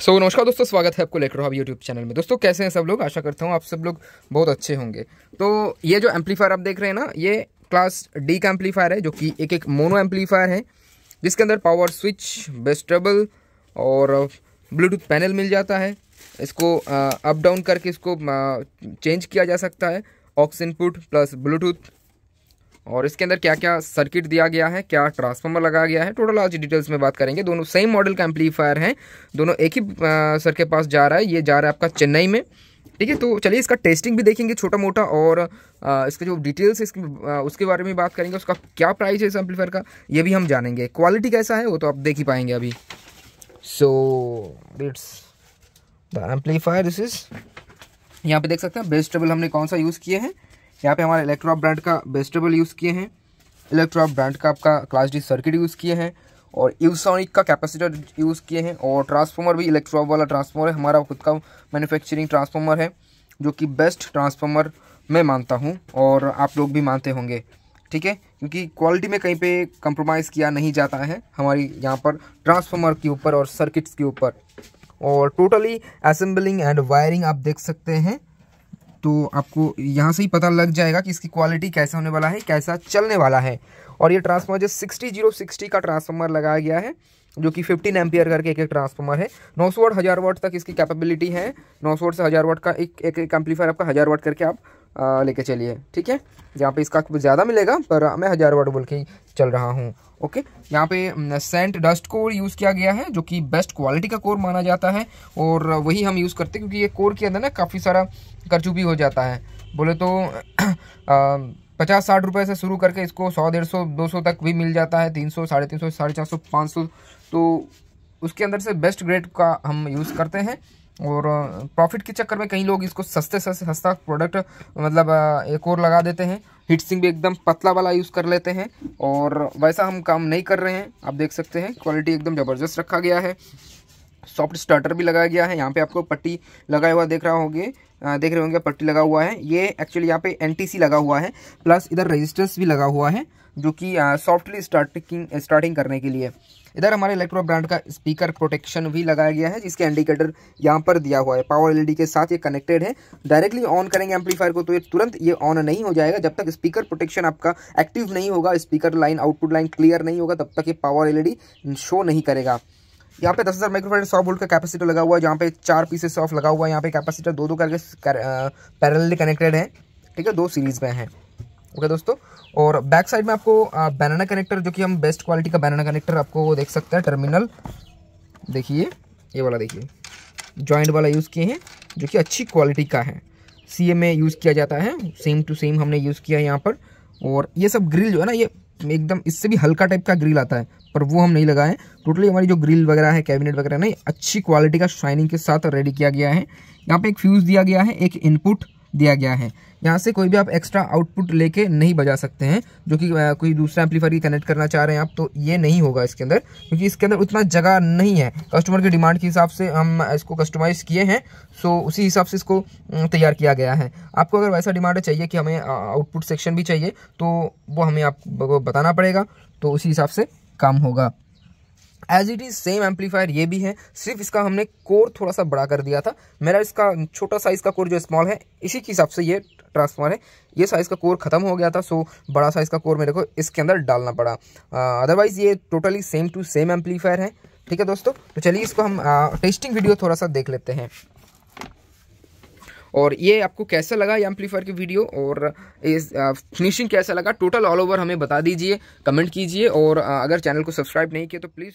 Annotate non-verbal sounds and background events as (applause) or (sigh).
सो so, नमस्कार दोस्तों स्वागत है आपको लेकर आप यूट्यूब चैनल में दोस्तों कैसे हैं सब लोग आशा करता हूँ आप सब लोग बहुत अच्छे होंगे तो ये जो एम्पलीफायर आप देख रहे हैं ना ये क्लास डी का एम्पलीफायर है जो कि एक एक मोनो एम्पलीफायर है जिसके अंदर पावर स्विच बेस्टेबल और ब्लूटूथ पैनल मिल जाता है इसको अप डाउन करके इसको चेंज किया जा सकता है ऑक्स इनपुट प्लस ब्लूटूथ और इसके अंदर क्या क्या सर्किट दिया गया है क्या ट्रांसफार्मर लगाया गया है टोटल आज डिटेल्स में बात करेंगे दोनों सेम मॉडल का एम्पलीफायर है दोनों एक ही सर के पास जा रहा है ये जा रहा है आपका चेन्नई में ठीक है तो चलिए इसका टेस्टिंग भी देखेंगे छोटा मोटा और इसके जो डिटेल्स इसके उसके बारे में बात करेंगे उसका क्या प्राइस है इस एम्पलीफायर का ये भी हम जानेंगे क्वालिटी कैसा है वो तो आप देख ही पाएंगे अभी so it's the amplifier this is यहाँ पे देख सकते हैं बेस्टेबल हमने कौन सा यूज़ किए हैं यहाँ पे हमारे इलेक्ट्रॉप ब्रांड का बेस्टेबल यूज़ किए हैं इलेक्ट्रॉप ब्रांड का आपका क्लास डी सर्किट यूज़ किए हैं और यूसोनिक का कैपेसिटर यूज़ किए हैं और ट्रांसफार्मर भी इलेक्ट्रॉप वाला ट्रांसफार्मर है हमारा खुद का मैन्युफैक्चरिंग ट्रांसफार्मर है जो कि बेस्ट ट्रांसफॉर्मर मैं मानता हूँ और आप लोग भी मानते होंगे ठीक है क्योंकि क्वालिटी में कहीं पे कंप्रोमाइज़ किया नहीं जाता है हमारी यहाँ पर ट्रांसफार्मर के ऊपर और सर्किट्स के ऊपर और टोटली असेंबलिंग एंड वायरिंग आप देख सकते हैं तो आपको यहाँ से ही पता लग जाएगा कि इसकी क्वालिटी कैसा होने वाला है कैसा चलने वाला है और ये ट्रांसफॉर्मर जो सिक्सटी जीरो सिक्सटी का ट्रांसफॉर्मर लगाया गया है जो कि 15 एम्पियर करके एक एक ट्रांसफॉर्मर है 900 वाट हज़ार वोट तक इसकी कैपेबिलिटी है 900 वोट से हज़ार वोट का एक एक एक एम्पलीफायर आपका हज़ार वाट करके आप लेके चलिए ठीक है जहाँ पे इसका ज़्यादा मिलेगा पर मैं हज़ार वोट बोल के चल रहा हूँ ओके यहाँ पे सेंट डस्ट कोर यूज़ किया गया है जो कि बेस्ट क्वालिटी का कोर माना जाता है और वही हम यूज़ करते हैं क्योंकि ये कोर के अंदर ना काफ़ी सारा करचुपी हो जाता है बोले तो (clears throat) पचास साठ रुपये से शुरू करके इसको सौ डेढ़ सौ दो सौ तक भी मिल जाता है तीन सौ साढ़े तीन सौ साढ़े चार सौ पाँच सौ तो उसके अंदर से बेस्ट ग्रेड का हम यूज़ करते हैं और प्रॉफिट के चक्कर में कई लोग इसको सस्ते सस्ते सस्ता प्रोडक्ट मतलब एक और लगा देते हैं हीट सिंह भी एकदम पतला वाला यूज़ कर लेते हैं और वैसा हम काम नहीं कर रहे हैं आप देख सकते हैं क्वालिटी एकदम ज़बरदस्त रखा गया है सॉफ्ट स्टार्टर भी लगाया गया है यहाँ पे आपको पट्टी लगाया हुआ देख रहा होंगे देख रहे होंगे पट्टी लगा हुआ है ये एक्चुअली यहाँ पे एनटीसी लगा हुआ है प्लस इधर रेजिस्टेंस भी लगा हुआ है जो कि सॉफ्टली स्टार्टिंग स्टार्टिंग करने के लिए इधर हमारे इलेक्ट्रो ब्रांड का स्पीकर प्रोटेक्शन भी लगाया गया है जिसके इंडिकेटर यहाँ पर दिया हुआ है पावर एलईडी के साथ ये कनेक्टेड है डायरेक्टली ऑन करेंगे एम्पलीफायर को तो ये तुरंत ये ऑन नहीं हो जाएगा जब तक स्पीकर प्रोटेक्शन आपका एक्टिव नहीं होगा speaker line output line clear नहीं होगा तब तक ये पावर एल शो नहीं करेगा यहाँ पे दस हज़ार माइक्रोफाइड सौ वोल्ट का कैपेसिटर लगा हुआ है जहाँ पे चार पीसेस ऑफ लगा हुआ है यहाँ पे कैपेसिटर दो दो करके पैरेलली कनेक्टेड है ठीक है दो सीरीज में है ओके दोस्तों और बैक साइड में आपको बनाना कनेक्टर जो कि हम बेस्ट क्वालिटी का बनाना कनेक्टर आपको वो देख सकते हैं टर्मिनल देखिए ये वाला देखिए जॉइंट वाला यूज़ किए हैं जो कि अच्छी क्वालिटी का है सी में यूज़ किया जाता है सेम टू सेम हमने यूज़ किया है यहाँ पर और ये सब ग्रिल जो है ना ये एकदम इससे भी हल्का टाइप का ग्रिल आता है पर वो हम नहीं लगाए टोटली हमारी जो ग्रिल वगैरह है कैबिनेट वगैरह ना अच्छी क्वालिटी का शाइनिंग के साथ रेडी किया गया है यहाँ पे एक फ्यूज़ दिया गया है एक इनपुट दिया गया है यहाँ से कोई भी आप एक्स्ट्रा आउटपुट लेके नहीं बजा सकते हैं जो कि कोई दूसरा एम्पलीफायर की कनेक्ट करना चाह रहे हैं आप तो ये नहीं होगा इसके अंदर क्योंकि इसके अंदर उतना जगह नहीं है कस्टमर की डिमांड के हिसाब से हम इसको कस्टमाइज़ किए हैं सो उसी हिसाब से इसको तैयार किया गया है आपको अगर वैसा डिमांड चाहिए कि हमें आउटपुट सेक्शन भी चाहिए तो वो हमें आपको बताना पड़ेगा तो उसी हिसाब से काम होगा as it is same amplifier ये भी है सिर्फ इसका हमने कोर थोड़ा सा बड़ा कर दिया था मेरा इसका छोटा साइज़ का कोर जो स्मॉल है इसी के हिसाब से ये ट्रांसफॉर्मर है ये साइज़ का कोर ख़त्म हो गया था सो बड़ा साइज़ का कोर मेरे को इसके अंदर डालना पड़ा अदरवाइज़ ये totally same to same amplifier है ठीक है दोस्तों तो चलिए इसको हम टेस्टिंग वीडियो थोड़ा सा देख लेते हैं और ये आपको कैसा लगा ये एम्पलीफायर की वीडियो और इस फिनिशिंग कैसा लगा टोटल ऑल ओवर हमें बता दीजिए कमेंट कीजिए और अगर चैनल को सब्सक्राइब नहीं किया तो प्लीज़